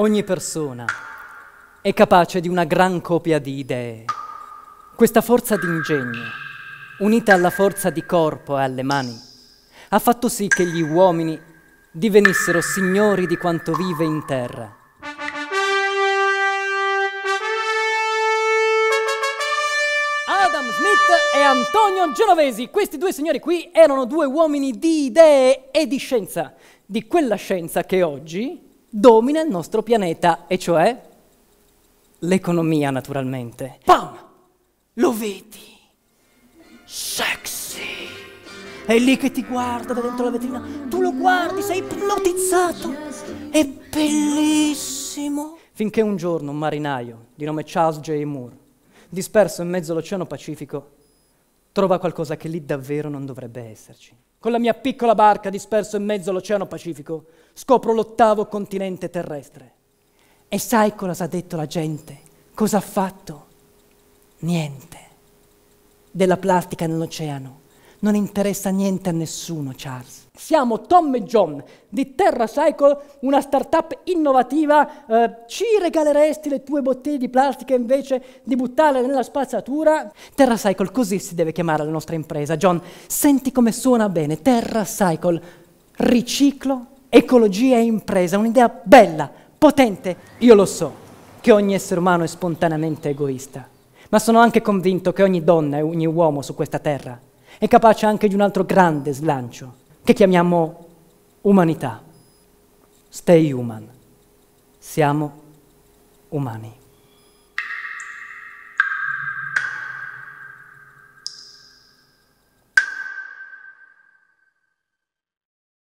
Ogni persona è capace di una gran copia di idee. Questa forza di ingegno, unita alla forza di corpo e alle mani, ha fatto sì che gli uomini divenissero signori di quanto vive in terra. Adam Smith e Antonio Genovesi, questi due signori qui erano due uomini di idee e di scienza, di quella scienza che oggi domina il nostro pianeta, e cioè l'economia naturalmente. Pam! Lo vedi? Sexy! È lì che ti guarda da dentro la vetrina, tu lo guardi, sei ipnotizzato, è bellissimo! Finché un giorno un marinaio di nome Charles J. Moore, disperso in mezzo all'Oceano Pacifico, trova qualcosa che lì davvero non dovrebbe esserci. Con la mia piccola barca disperso in mezzo all'Oceano Pacifico scopro l'ottavo continente terrestre. E sai cosa ha detto la gente? Cosa ha fatto? Niente. Della plastica nell'oceano non interessa niente a nessuno, Charles. Siamo Tom e John di TerraCycle, una startup innovativa. Eh, ci regaleresti le tue bottiglie di plastica invece di buttarle nella spazzatura? TerraCycle, così si deve chiamare la nostra impresa. John, senti come suona bene. TerraCycle, riciclo, ecologia e impresa. Un'idea bella, potente. Io lo so che ogni essere umano è spontaneamente egoista, ma sono anche convinto che ogni donna e ogni uomo su questa terra è capace anche di un altro grande slancio che chiamiamo umanità. Stay human. Siamo umani.